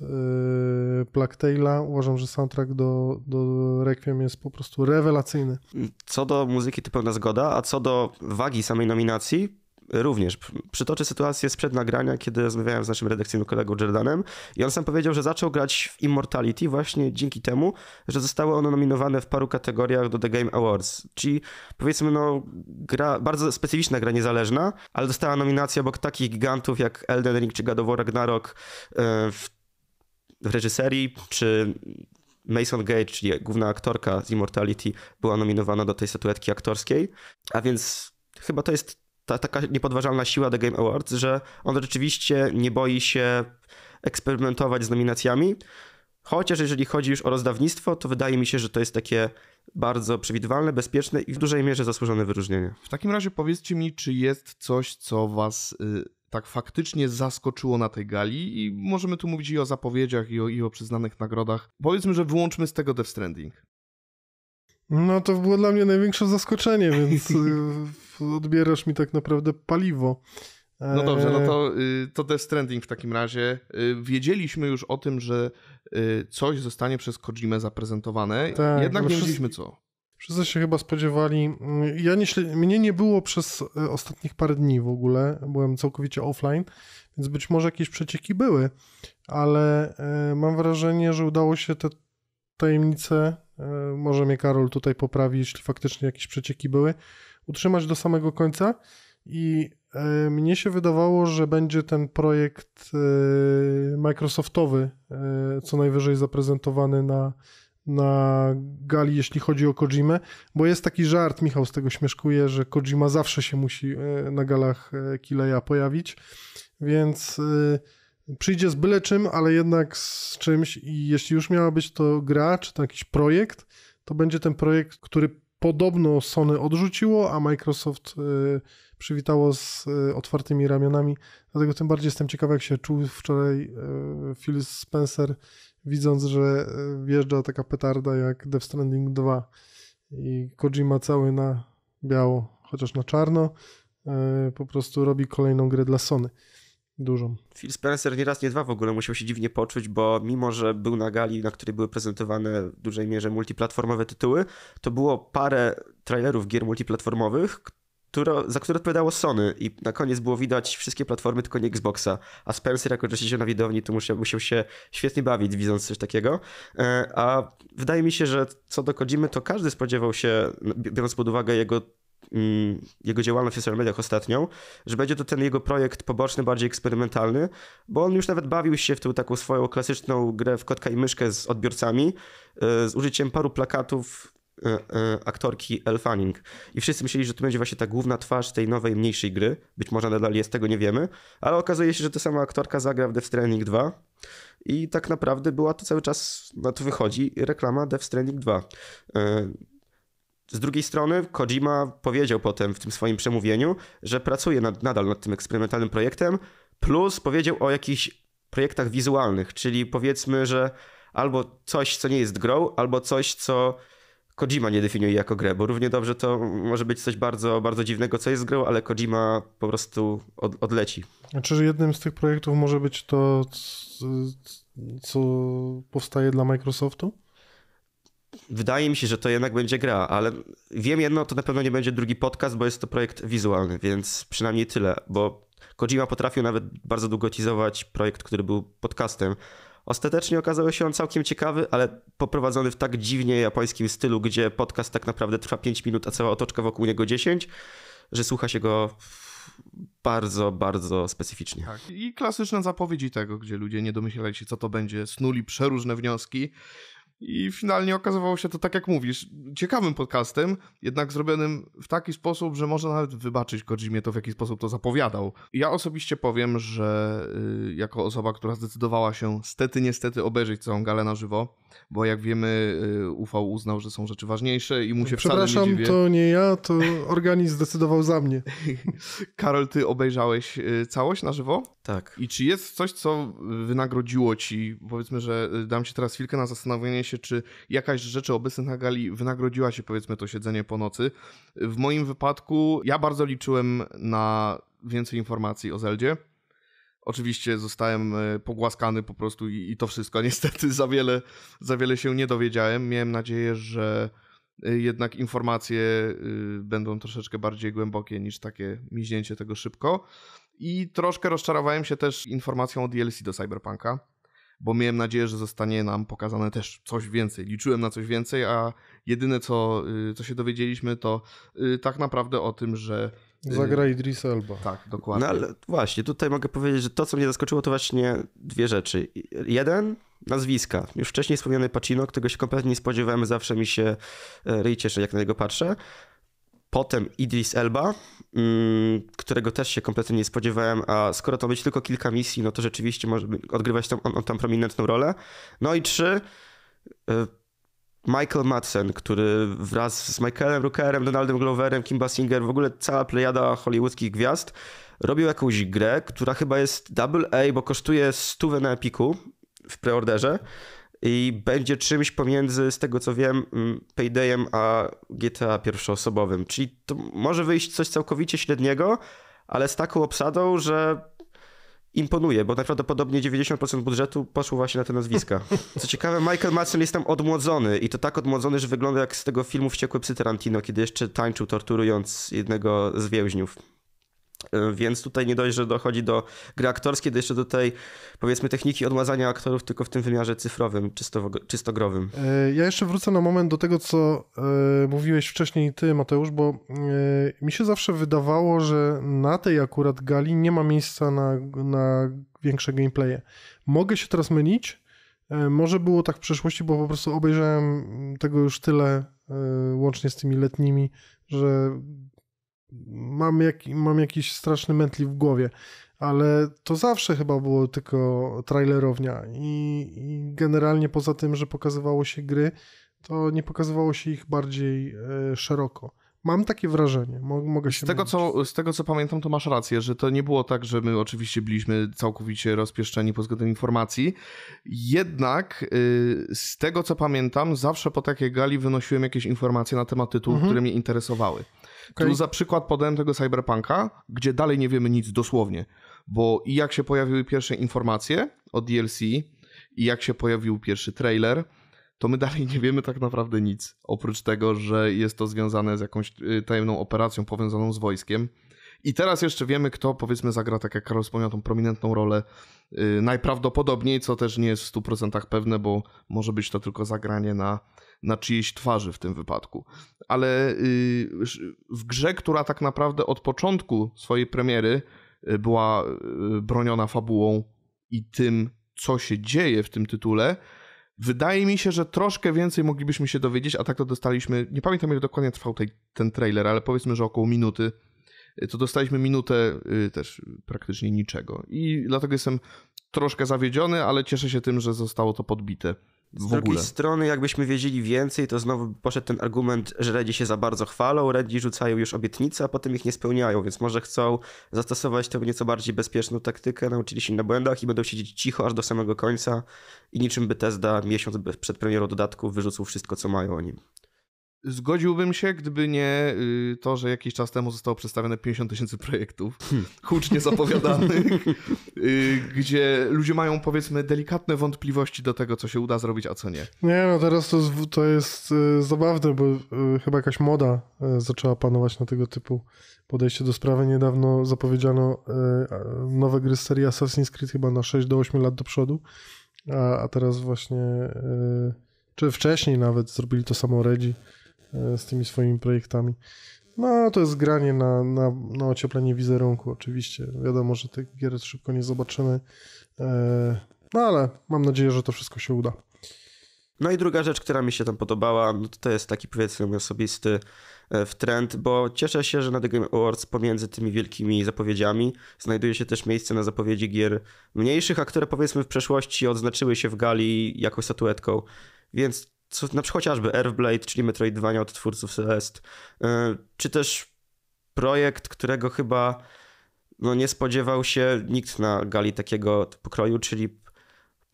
Plague Taila. Uważam, że soundtrack do, do Requiem jest po prostu rewelacyjny. Co do muzyki to pełna zgoda, a co do wagi samej nominacji, również przytoczę sytuację sprzed nagrania, kiedy rozmawiałem z naszym redakcyjnym kolegą Jordanem i on sam powiedział, że zaczął grać w Immortality właśnie dzięki temu, że zostało ono nominowane w paru kategoriach do The Game Awards. Czyli powiedzmy, no, gra, bardzo specyficzna gra niezależna, ale dostała nominację obok takich gigantów jak Elden Ring czy God of War Ragnarok e, w, w reżyserii, czy Mason Gage, czyli główna aktorka z Immortality, była nominowana do tej statuetki aktorskiej, a więc chyba to jest ta, taka niepodważalna siła The Game Awards, że on rzeczywiście nie boi się eksperymentować z nominacjami. Chociaż jeżeli chodzi już o rozdawnictwo, to wydaje mi się, że to jest takie bardzo przewidywalne, bezpieczne i w dużej mierze zasłużone wyróżnienie. W takim razie powiedzcie mi, czy jest coś, co was y, tak faktycznie zaskoczyło na tej gali i możemy tu mówić i o zapowiedziach, i o, i o przyznanych nagrodach. Powiedzmy, że wyłączmy z tego Death Stranding. No to było dla mnie największe zaskoczenie, więc odbierasz mi tak naprawdę paliwo. No dobrze, no e, to, y, to Death Stranding w takim razie. Y, wiedzieliśmy już o tym, że y, coś zostanie przez Kojimę zaprezentowane, tak, jednak nie wiedzieliśmy co. Wszyscy się chyba spodziewali. Mm, ja nie, mnie nie było przez ostatnich parę dni w ogóle, byłem całkowicie offline, więc być może jakieś przecieki były, ale mam wrażenie, że udało się te tajemnice, może mnie Karol tutaj poprawi, jeśli faktycznie jakieś przecieki były, utrzymać do samego końca i e, mnie się wydawało, że będzie ten projekt e, Microsoftowy e, co najwyżej zaprezentowany na, na gali, jeśli chodzi o Kojimę, bo jest taki żart, Michał z tego śmieszkuje, że Kojima zawsze się musi na galach Kileja pojawić, więc przyjdzie z byle czym, ale jednak z czymś i jeśli już miała być to gra, czy to jakiś projekt, to będzie ten projekt, który Podobno Sony odrzuciło, a Microsoft y, przywitało z y, otwartymi ramionami. Dlatego tym bardziej jestem ciekaw, jak się czuł wczoraj y, Phil Spencer, widząc, że wjeżdża taka petarda jak Death Stranding 2 i Kojima cały na biało, chociaż na czarno, po prostu robi kolejną grę dla Sony. Dużą. Phil Spencer nie raz, nie dwa w ogóle musiał się dziwnie poczuć, bo mimo, że był na gali, na której były prezentowane w dużej mierze multiplatformowe tytuły, to było parę trailerów gier multiplatformowych, które, za które odpowiadało Sony i na koniec było widać wszystkie platformy, tylko nie Xboxa. A Spencer jako, że siedział na widowni, to musiał, musiał się świetnie bawić, widząc coś takiego. E, a wydaje mi się, że co do to każdy spodziewał się, biorąc pod uwagę jego Mm, jego działalność w social mediach ostatnią, że będzie to ten jego projekt poboczny, bardziej eksperymentalny, bo on już nawet bawił się w tą taką swoją klasyczną grę w kotka i myszkę z odbiorcami, e, z użyciem paru plakatów e, e, aktorki Elle Fanning. I wszyscy myśleli, że to będzie właśnie ta główna twarz tej nowej, mniejszej gry. Być może nadal jest, tego nie wiemy. Ale okazuje się, że ta sama aktorka zagra w Death Stranding 2. I tak naprawdę była to cały czas, na to wychodzi, reklama Death Stranding 2. Z drugiej strony Kojima powiedział potem w tym swoim przemówieniu, że pracuje nad, nadal nad tym eksperymentalnym projektem, plus powiedział o jakichś projektach wizualnych, czyli powiedzmy, że albo coś, co nie jest grą, albo coś, co Kojima nie definiuje jako grę, bo równie dobrze to może być coś bardzo, bardzo dziwnego, co jest grą, ale Kojima po prostu od, odleci. Znaczy, jednym z tych projektów może być to, co powstaje dla Microsoftu? wydaje mi się, że to jednak będzie gra, ale wiem jedno, to na pewno nie będzie drugi podcast, bo jest to projekt wizualny, więc przynajmniej tyle, bo Kojima potrafił nawet bardzo długo teasować projekt, który był podcastem. Ostatecznie okazało się on całkiem ciekawy, ale poprowadzony w tak dziwnie japońskim stylu, gdzie podcast tak naprawdę trwa 5 minut, a cała otoczka wokół niego 10, że słucha się go bardzo, bardzo specyficznie. Tak. I klasyczne zapowiedzi tego, gdzie ludzie nie domyślali się, co to będzie, snuli przeróżne wnioski. I finalnie okazywało się to, tak jak mówisz, ciekawym podcastem, jednak zrobionym w taki sposób, że można nawet wybaczyć Kojimie to, w jaki sposób to zapowiadał. Ja osobiście powiem, że y, jako osoba, która zdecydowała się stety, niestety obejrzeć całą galę na żywo, bo jak wiemy, y, UFO uznał, że są rzeczy ważniejsze i mu się wcale nie to nie ja, to organizm zdecydował za mnie. Karol, ty obejrzałeś y, całość na żywo? Tak. I czy jest coś, co wynagrodziło ci, powiedzmy, że dam ci teraz chwilkę na zastanowienie się, się, czy jakaś z rzeczy obecnych na gali wynagrodziła się, powiedzmy, to siedzenie po nocy. W moim wypadku ja bardzo liczyłem na więcej informacji o Zeldzie. Oczywiście zostałem e, pogłaskany po prostu i, i to wszystko. Niestety za wiele, za wiele się nie dowiedziałem. Miałem nadzieję, że e, jednak informacje y, będą troszeczkę bardziej głębokie niż takie miźnięcie tego szybko. I troszkę rozczarowałem się też informacją o DLC do Cyberpunka bo miałem nadzieję, że zostanie nam pokazane też coś więcej. Liczyłem na coś więcej, a jedyne co, y, co się dowiedzieliśmy to y, tak naprawdę o tym, że y, Zagra Idris Elba. Tak, dokładnie. No ale właśnie, tutaj mogę powiedzieć, że to, co mnie zaskoczyło, to właśnie dwie rzeczy. Jeden, nazwiska. Już wcześniej wspomniany Pacino, którego się kompletnie nie spodziewałem, zawsze mi się e, ryj cieszy, jak na niego patrzę. Potem Idris Elba, mm, którego też się kompletnie nie spodziewałem, a skoro to być tylko kilka misji, no to rzeczywiście może odgrywać tam, on, on tam prominentną rolę. No i trzy, y, Michael Madsen, który wraz z Michaelem Rookerem, Donaldem Gloverem, Kim Basinger, w ogóle cała plejada hollywoodzkich gwiazd, robił jakąś grę, która chyba jest double A, bo kosztuje 100 na Epiku w preorderze i będzie czymś pomiędzy, z tego co wiem, mm, Paydayem a GTA pierwszoosobowym. Czyli to może wyjść coś całkowicie średniego, ale z taką obsadą, że imponuje, bo najprawdopodobniej 90% budżetu poszło właśnie na te nazwiska. Co ciekawe, Michael Madsen jest tam odmłodzony i to tak odmłodzony, że wygląda jak z tego filmu Wściekłe psy Tarantino, kiedy jeszcze tańczył torturując jednego z więźniów. Yy, więc tutaj nie dość, że dochodzi do gry aktorskiej, jeszcze do tej, powiedzmy, techniki odmazania aktorów, tylko w tym wymiarze cyfrowym, czysto, czystogrowym. Yy, ja jeszcze wrócę na moment do tego, co yy, mówiłeś wcześniej ty, Mateusz, bo mi się zawsze wydawało, że na tej akurat gali nie ma miejsca na, na większe gameplaye. Mogę się teraz mylić, może było tak w przeszłości, bo po prostu obejrzałem tego już tyle, łącznie z tymi letnimi, że mam, jak, mam jakiś straszny mętli w głowie, ale to zawsze chyba było tylko trailerownia i, i generalnie poza tym, że pokazywało się gry, to nie pokazywało się ich bardziej e, szeroko. Mam takie wrażenie, mogę się z tego, co, z tego co pamiętam, to masz rację, że to nie było tak, że my oczywiście byliśmy całkowicie rozpieszczeni pod względem informacji. Jednak y, z tego co pamiętam, zawsze po takiej gali wynosiłem jakieś informacje na temat tytułów, mhm. które mnie interesowały. Okay. Tu za przykład podałem tego Cyberpunka, gdzie dalej nie wiemy nic dosłownie, bo i jak się pojawiły pierwsze informacje o DLC, i jak się pojawił pierwszy trailer, to my dalej nie wiemy tak naprawdę nic. Oprócz tego, że jest to związane z jakąś y, tajemną operacją powiązaną z wojskiem. I teraz jeszcze wiemy, kto powiedzmy zagra, tak jak Karol wspomniał, tą prominentną rolę y, najprawdopodobniej, co też nie jest w 100% pewne, bo może być to tylko zagranie na, na czyjejś twarzy w tym wypadku. Ale y, w grze, która tak naprawdę od początku swojej premiery y, była broniona fabułą i tym, co się dzieje w tym tytule, Wydaje mi się, że troszkę więcej moglibyśmy się dowiedzieć, a tak to dostaliśmy. Nie pamiętam, ile dokładnie trwał tej, ten trailer, ale powiedzmy, że około minuty Y, to dostaliśmy minutę y, też praktycznie niczego. I dlatego jestem troszkę zawiedziony, ale cieszę się tym, że zostało to podbite. w Z drugiej ogóle. strony, jakbyśmy wiedzieli więcej, to znowu poszedł ten argument, że Redzi się za bardzo chwalą, Redzi rzucają już obietnice, a potem ich nie spełniają, więc może chcą zastosować tę nieco bardziej bezpieczną taktykę, nauczyli się na błędach i będą siedzieć cicho aż do samego końca i niczym by Bethesda miesiąc przed premierą dodatku wyrzucił wszystko, co mają o nim. Zgodziłbym się, gdyby nie y, to, że jakiś czas temu zostało przedstawione 50 tysięcy projektów hmm. hucznie zapowiadanych, y, gdzie ludzie mają powiedzmy delikatne wątpliwości do tego, co się uda zrobić, a co nie. Nie, no teraz to, to jest y, zabawne, bo chyba jakaś moda zaczęła panować na tego typu podejście do sprawy. Niedawno zapowiedziano nowe gry z serii Assassin's Creed chyba na 6 do 8 lat do przodu, a, a teraz właśnie, czy wcześniej nawet zrobili to samo Redzi E, z tymi swoimi projektami. No, to jest granie na, na, na ocieplenie wizerunku, oczywiście. Wiadomo, że tych gier szybko nie zobaczymy. E, no, ale mam nadzieję, że to wszystko się uda. No i druga rzecz, która mi się tam podobała, no to jest taki powiedzmy osobisty e, w trend, bo cieszę się, że na The Game Awards pomiędzy tymi wielkimi zapowiedziami znajduje się też miejsce na zapowiedzi gier mniejszych, a które powiedzmy w przeszłości odznaczyły się w gali jako statuetką. Więc co, na przykład chociażby Earthblade, czyli Metroidvania od twórców Celest, e, czy też projekt, którego chyba no, nie spodziewał się nikt na gali takiego pokroju, czyli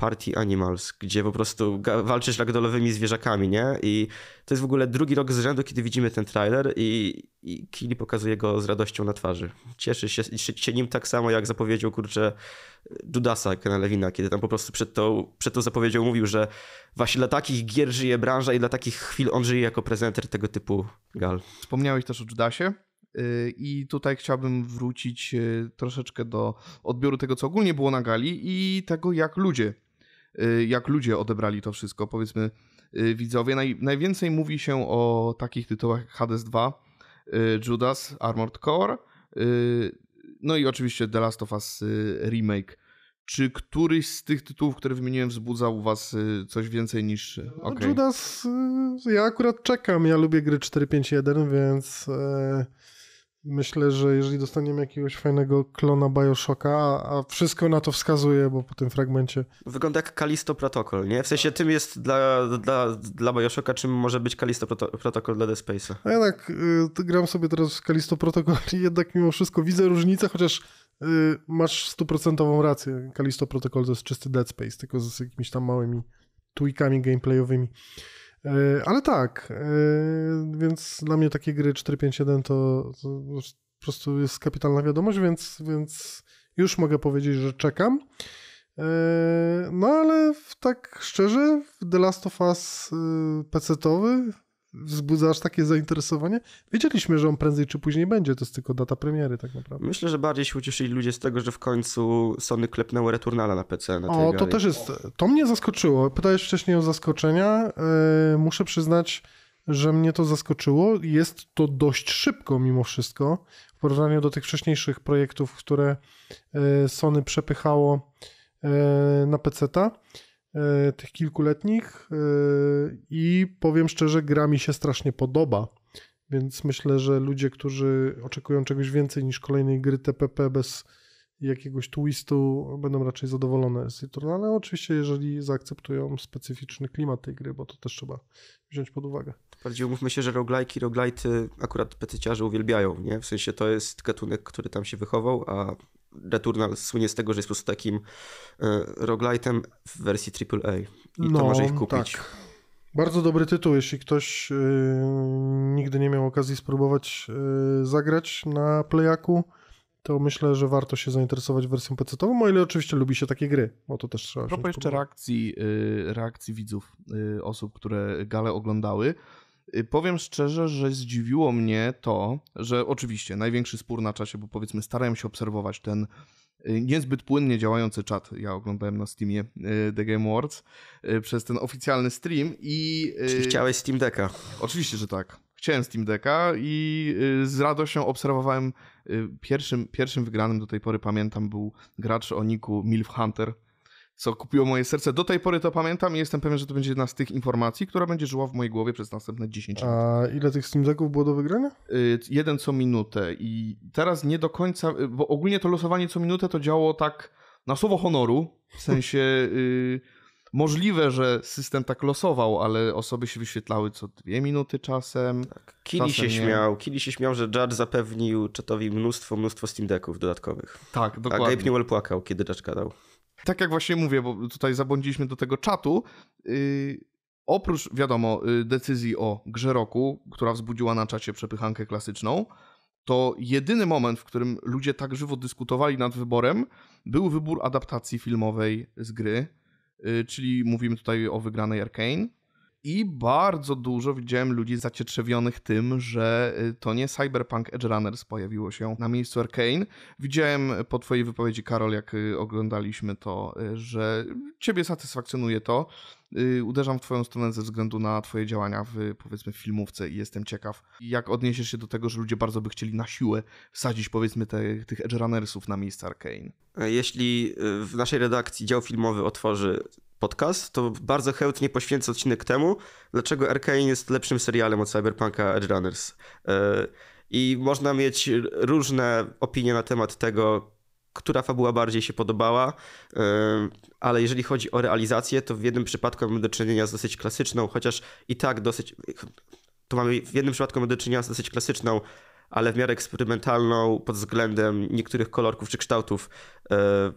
Party Animals, gdzie po prostu walczysz ragdolowymi zwierzakami, nie? I to jest w ogóle drugi rok z rzędu, kiedy widzimy ten trailer i, i Kili pokazuje go z radością na twarzy. Cieszy się, się nim tak samo, jak zapowiedział, kurczę, Dudasa Kenalewina, kiedy tam po prostu przed tą, przed tą zapowiedzią mówił, że właśnie dla takich gier żyje branża i dla takich chwil on żyje jako prezenter tego typu gal. Wspomniałeś też o Judasie. Y, I tutaj chciałbym wrócić y, troszeczkę do odbioru tego, co ogólnie było na gali i tego, jak ludzie Y, jak ludzie odebrali to wszystko, powiedzmy y, widzowie. Naj, najwięcej mówi się o takich tytułach jak Hades 2, y, Judas, Armored Core, no i oczywiście The Last of Us Remake. Czy któryś z tych tytułów, które wymieniłem, wzbudzał u was coś więcej niż... No, okay. Judas, ja akurat czekam, ja lubię gry 4 5 1, więc... Yy... Myślę, że jeżeli dostaniemy jakiegoś fajnego klona Bioshocka, a wszystko na to wskazuje, bo po tym fragmencie. Wygląda jak Kalisto Protocol, nie? W sensie tym jest dla, dla, dla Bioshocka, czym może być Kalisto Protocol dla Dead Space'a. A jednak y, gram sobie teraz w Kalisto Protocol i jednak mimo wszystko widzę różnicę, chociaż y, masz stuprocentową rację. Kalisto Protocol to jest czysty Dead Space, tylko z jakimiś tam małymi tweakami gameplayowymi. E, ale tak, e, więc dla mnie takie gry 4-5-1 to, to po prostu jest kapitalna wiadomość, więc, więc już mogę powiedzieć, że czekam. E, no ale tak szczerze, The Last of Us y, pc wzbudza aż takie zainteresowanie? Wiedzieliśmy, że on prędzej czy później będzie, to jest tylko data premiery tak naprawdę. Myślę, że bardziej się ucieszyli ludzie z tego, że w końcu Sony klepnęły Returnala na PC. Na tej o, to gali. też jest, to mnie zaskoczyło. Pytałeś wcześniej o zaskoczenia. Yy, muszę przyznać, że mnie to zaskoczyło. Jest to dość szybko mimo wszystko w porównaniu do tych wcześniejszych projektów, które e, Sony przepychało e, na PC-ta. E, tych kilkuletnich e, i powiem szczerze, gra mi się strasznie podoba. Więc myślę, że ludzie, którzy oczekują czegoś więcej niż kolejnej gry TPP bez jakiegoś twistu, będą raczej zadowolone z Returnal, ale oczywiście jeżeli zaakceptują specyficzny klimat tej gry, bo to też trzeba wziąć pod uwagę. Bardziej umówmy się, że roglajki, roglajty akurat petyciarze uwielbiają, nie? W sensie to jest gatunek, który tam się wychował, a Returnal słynie z tego, że jest po prostu takim e, roguelite'em w wersji AAA i no, to może ich kupić. Tak. Bardzo dobry tytuł, jeśli ktoś e, nigdy nie miał okazji spróbować e, zagrać na Playaku, to myślę, że warto się zainteresować wersją PC-ową, o ile oczywiście lubi się takie gry, bo to też trzeba Propos jeszcze reakcji, reakcji widzów, osób, które gale oglądały, Y, powiem szczerze, że zdziwiło mnie to, że oczywiście największy spór na czasie, bo powiedzmy starałem się obserwować ten y, niezbyt płynnie działający czat. Ja oglądałem na Steamie y, The Game Awards przez ten oficjalny stream i... Czyli chciałeś Steam Decka? Oczywiście, że tak. Chciałem Steam Decka i z radością obserwowałem pierwszym, pierwszym wygranym do tej pory, pamiętam, był gracz o niku Milf Hunter, co kupiło moje serce. Do tej pory to pamiętam i jestem pewien, że to będzie jedna z tych informacji, która będzie żyła w mojej głowie przez następne 10 lat. A ile tych Steam Decków było do wygrania? Y, jeden co minutę i teraz nie do końca, y, bo ogólnie to losowanie co minutę to działo tak na słowo honoru, w sensie... Y, Możliwe, że system tak losował, ale osoby się wyświetlały co dwie minuty czasem. Tak. Kili czasem się nie. śmiał, Kili się śmiał, że Judge zapewnił czatowi mnóstwo, mnóstwo Steam Decków dodatkowych. Tak, dokładnie. A Gabe Newell płakał, kiedy Judge gadał. Tak jak właśnie mówię, bo tutaj zabłądziliśmy do tego czatu, y, oprócz, wiadomo, y, decyzji o grze roku, która wzbudziła na czacie przepychankę klasyczną, to jedyny moment, w którym ludzie tak żywo dyskutowali nad wyborem, był wybór adaptacji filmowej z gry, y, czyli mówimy tutaj o wygranej Arkane. I bardzo dużo widziałem ludzi zacietrzewionych tym, że y, to nie Cyberpunk Edge Runners pojawiło się na miejscu Arkane. Widziałem y, po twojej wypowiedzi, Karol, jak y, oglądaliśmy to, że ciebie satysfakcjonuje to. Uderzam w twoją stronę ze względu na twoje działania w, powiedzmy, filmówce i jestem ciekaw, jak odniesiesz się do tego, że ludzie bardzo by chcieli na siłę wsadzić, powiedzmy, te, tych Edge Runnersów na miejsce Arkane. E, jeśli w naszej redakcji dział filmowy otworzy podcast, to bardzo chętnie poświęcę odcinek temu, dlaczego Arkane jest lepszym serialem od Cyberpunka Edge Runners. E, I można mieć różne opinie na temat tego, która fabuła bardziej się podobała, e, ale jeżeli chodzi o realizację, to w jednym przypadku mamy do czynienia z dosyć klasyczną, chociaż i tak dosyć. To mamy w jednym przypadku mamy do czynienia z dosyć klasyczną, ale w miarę eksperymentalną pod względem niektórych kolorków czy kształtów e,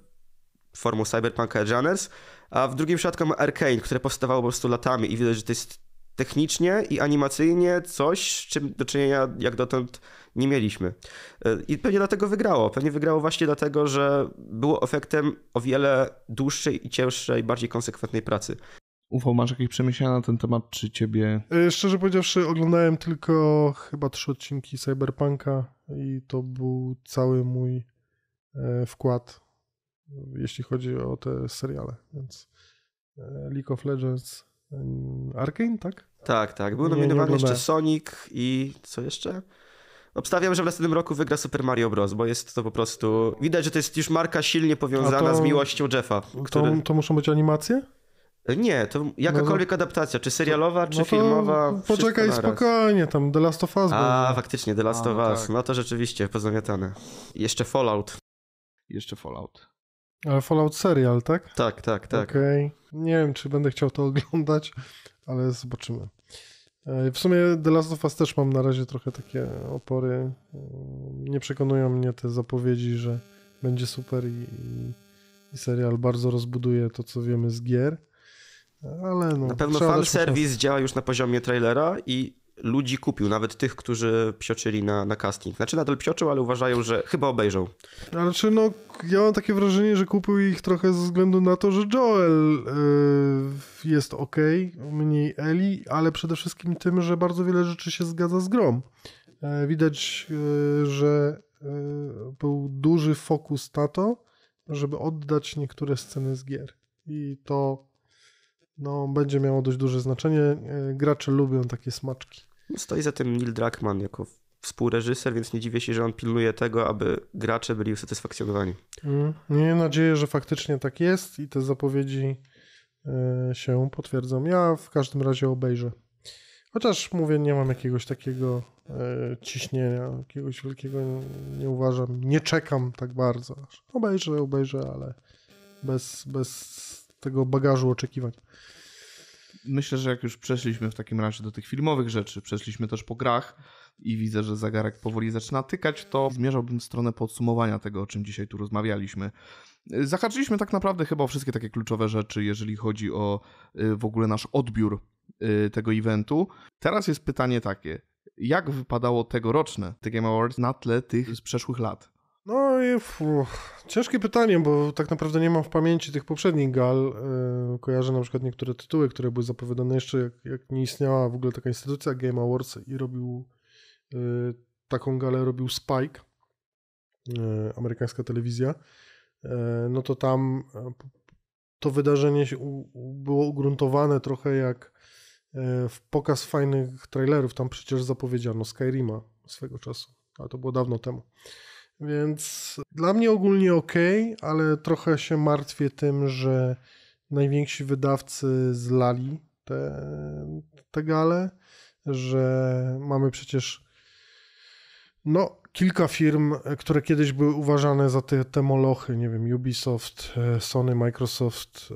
formą Cyberpunka Edge Runners a w drugim przypadku mamy Arcane, które powstawało po prostu latami i widać, że to jest technicznie i animacyjnie coś, z czym do czynienia jak dotąd nie mieliśmy. Y, I pewnie dlatego wygrało. Pewnie wygrało właśnie dlatego, że było efektem o wiele dłuższej i cięższej, bardziej konsekwentnej pracy. Ufał, masz jakieś przemyślenia na ten temat, czy ciebie... Y, szczerze powiedziawszy, oglądałem tylko chyba trzy odcinki Cyberpunka i to był cały mój e, wkład jeśli chodzi o te seriale. Więc e, League of Legends, Arkane, tak? Tak, tak. Był nominowany nie, nie jeszcze Sonic i co jeszcze? Obstawiam, że w następnym roku wygra Super Mario Bros., bo jest to po prostu. Widać, że to jest już marka silnie powiązana to, z miłością Jeffa. Który... To, to muszą być animacje? E, nie, to jakakolwiek no, adaptacja, czy serialowa, czy no filmowa. Poczekaj spokojnie, tam The Last of Us. A, no. faktycznie, The Last A, of no Us. Tak. No to rzeczywiście pozamiatane. Jeszcze Fallout. Jeszcze Fallout. Ale Fallout serial, tak? Tak, tak, tak. Okej. Okay. Nie wiem, czy będę chciał to oglądać, ale zobaczymy. E, w sumie The Last of Us też mam na razie trochę takie opory. E, nie przekonują mnie te zapowiedzi, że będzie super i, i serial bardzo rozbuduje to, co wiemy z gier. E, ale no, na pewno fan serwis działa już na poziomie trailera i ludzi kupił, nawet tych, którzy psioczyli na, na casting. Znaczy nadal psioczył, ale uważają, że chyba obejrzą. Znaczy no, ja mam takie wrażenie, że kupił ich trochę ze względu na to, że Joel yy, jest ok, mniej Eli, ale przede wszystkim tym, że bardzo wiele rzeczy się zgadza z grom. E, widać, y, że y, był duży fokus na to, żeby oddać niektóre sceny z gier. I to no, będzie miało dość duże znaczenie. E, gracze lubią takie smaczki. No, stoi za tym Neil Druckmann jako współreżyser, więc nie dziwię się, że on pilnuje tego, aby gracze byli usatysfakcjonowani. Mm, nadzieję, że faktycznie tak jest i te zapowiedzi e, się potwierdzą. Ja w każdym razie obejrzę. Chociaż mówię, nie mam jakiegoś takiego e, ciśnienia, jakiegoś wielkiego nie uważam, nie czekam tak bardzo. Obejrzę, obejrzę, ale bez, bez tego bagażu oczekiwań. Myślę, że jak już przeszliśmy w takim razie do tych filmowych rzeczy, przeszliśmy też po grach i widzę, że zegarek powoli zaczyna tykać, to zmierzałbym w stronę podsumowania tego, o czym dzisiaj tu rozmawialiśmy. Y, zahaczyliśmy tak naprawdę chyba o wszystkie takie kluczowe rzeczy, jeżeli chodzi o y, w ogóle nasz odbiór y, tego eventu. Teraz jest pytanie takie: jak wypadało tegoroczne The Game Awards na tle tych z przeszłych lat? No i ciężkie pytanie, bo tak naprawdę nie mam w pamięci tych poprzednich gal. E, kojarzę na przykład niektóre tytuły, które były zapowiadane jeszcze, jak, jak nie istniała w ogóle taka instytucja Game Awards i robił e, taką galę robił Spike, e, amerykańska telewizja. No to tam to wydarzenie było ugruntowane trochę jak w pokaz fajnych trailerów. Tam przecież zapowiedziano Skyrima swego czasu, a to było dawno temu. Więc dla mnie ogólnie ok, ale trochę się martwię tym, że najwięksi wydawcy zlali te, te gale, że mamy przecież no, kilka firm, które kiedyś były uważane za te, te molochy, nie wiem, Ubisoft, e, Sony, Microsoft,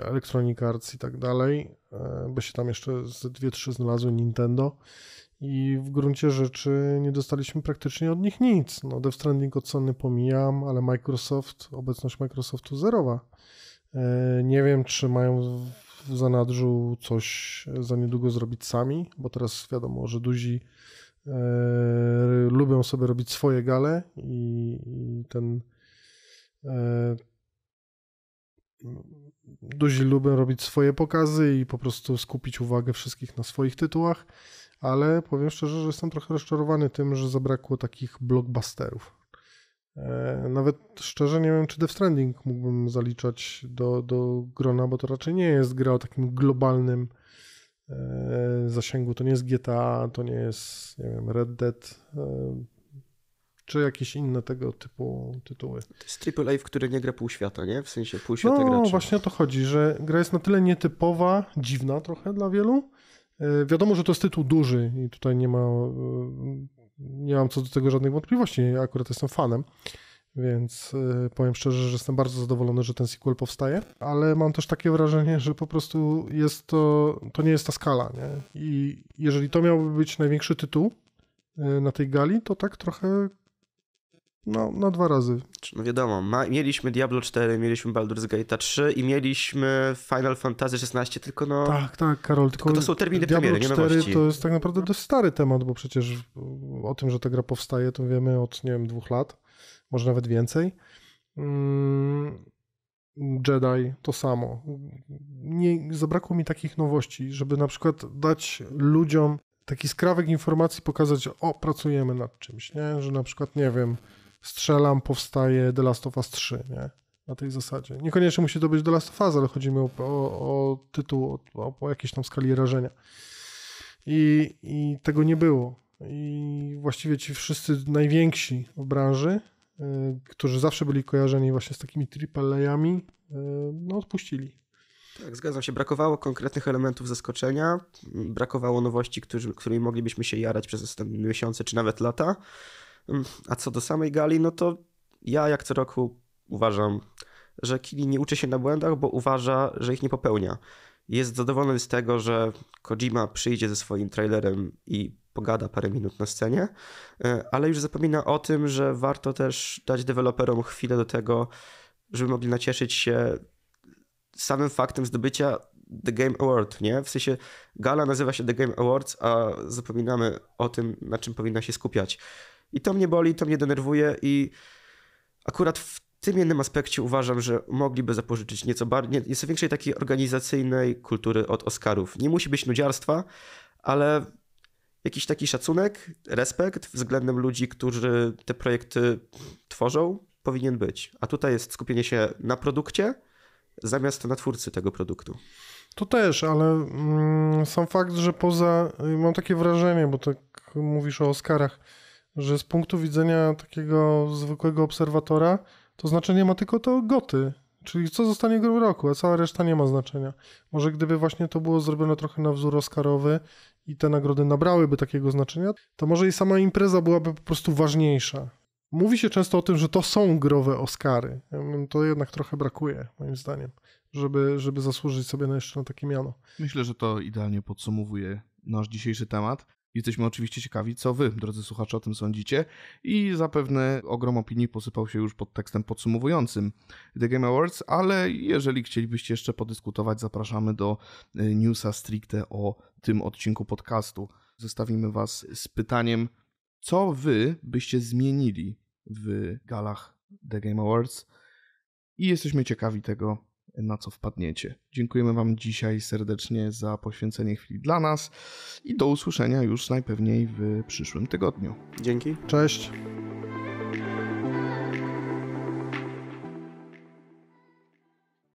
e, Electronic Arts i tak dalej, e, bo się tam jeszcze z dwie, trzy znalazły Nintendo i w gruncie rzeczy nie dostaliśmy praktycznie od nich nic. No, Death Stranding od pomijam, ale Microsoft, obecność Microsoftu zerowa. E, nie wiem, czy mają w zanadrzu coś za niedługo zrobić sami, bo teraz wiadomo, że duzi e, lubią sobie robić swoje gale i, i ten e, duzi lubią robić swoje pokazy i po prostu skupić uwagę wszystkich na swoich tytułach ale powiem szczerze, że jestem trochę rozczarowany tym, że zabrakło takich blockbusterów. E, nawet szczerze nie wiem, czy Death Stranding mógłbym zaliczać do, do grona, bo to raczej nie jest gra o takim globalnym e, zasięgu. To nie jest GTA, to nie jest, nie wiem, Red Dead, e, czy jakieś inne tego typu tytuły. To jest AAA, w który nie gra pół świata, nie? W sensie pół świata no, No właśnie o to chodzi, że gra jest na tyle nietypowa, dziwna trochę dla wielu, E, wiadomo, że to jest tytuł duży i tutaj nie ma, e, nie mam co do tego żadnych wątpliwości. Ja akurat jestem fanem, więc e, powiem szczerze, że jestem bardzo zadowolony, że ten sequel powstaje, ale mam też takie wrażenie, że po prostu jest to, to nie jest ta skala, nie? I jeżeli to miałby być największy tytuł na tej gali, to tak trochę no, no dwa razy. No wiadomo, ma, mieliśmy Diablo 4, mieliśmy Baldur's Gate 3 i mieliśmy Final Fantasy 16, tylko no... Tak, tak, Karol, tylko, tylko to są terminy Diablo premiery, 4 nie 4 to jest tak naprawdę dość stary temat, bo przecież o tym, że ta gra powstaje, to wiemy od, nie wiem, dwóch lat, może nawet więcej. Mm, Jedi to samo. Nie, zabrakło mi takich nowości, żeby na przykład dać ludziom taki skrawek informacji, pokazać, o, pracujemy nad czymś, nie? Że na przykład, nie wiem, strzelam, powstaje The Last of Us 3, nie? Na tej zasadzie. Niekoniecznie musi to być The Last of Us, ale chodzi mi o, o, o tytuł, o, o jakieś tam skali rażenia. I, I tego nie było. I właściwie ci wszyscy najwięksi w branży, y, którzy zawsze byli kojarzeni właśnie z takimi triplejami, y, no odpuścili. Tak, zgadzam się. Brakowało konkretnych elementów zaskoczenia, brakowało nowości, którzy, którymi moglibyśmy się jarać przez następne miesiące czy nawet lata. Mm, a co do samej gali, no to ja jak co roku uważam, że Kili nie uczy się na błędach, bo uważa, że ich nie popełnia. Jest zadowolony z tego, że Kojima przyjdzie ze swoim trailerem i pogada parę minut na scenie, e, ale już zapomina o tym, że warto też dać deweloperom chwilę do tego, żeby mogli nacieszyć się samym faktem zdobycia The Game Award, nie? W sensie gala nazywa się The Game Awards, a zapominamy o tym, na czym powinna się skupiać. I to mnie boli, to mnie denerwuje i akurat w tym jednym aspekcie uważam, że mogliby zapożyczyć nieco, bardziej, nieco większej takiej organizacyjnej kultury od Oscarów. Nie musi być nudziarstwa, ale jakiś taki szacunek, respekt względem ludzi, którzy te projekty tworzą, powinien być. A tutaj jest skupienie się na produkcie zamiast na twórcy tego produktu. To też, ale mm, sam fakt, że poza, mam takie wrażenie, bo tak mówisz o Oscarach, że z punktu widzenia takiego zwykłego obserwatora to znaczenie ma tylko to goty, czyli co zostanie grą roku, a cała reszta nie ma znaczenia. Może gdyby właśnie to było zrobione trochę na wzór Oscarowy i te nagrody nabrałyby takiego znaczenia, to może i sama impreza byłaby po prostu ważniejsza. Mówi się często o tym, że to są growe Oscary. To jednak trochę brakuje, moim zdaniem, żeby, żeby zasłużyć sobie na jeszcze na takie miano. Myślę, że to idealnie podsumowuje nasz dzisiejszy temat. Jesteśmy oczywiście ciekawi, co wy, drodzy słuchacze, o tym sądzicie i zapewne ogrom opinii posypał się już pod tekstem podsumowującym The Game Awards, ale jeżeli chcielibyście jeszcze podyskutować, zapraszamy do e, newsa stricte o tym odcinku podcastu. Zostawimy was z pytaniem, co wy byście zmienili w galach The Game Awards i jesteśmy ciekawi tego, na co wpadniecie. Dziękujemy Wam dzisiaj serdecznie za poświęcenie chwili dla nas i do usłyszenia już najpewniej w przyszłym tygodniu. Dzięki. Cześć.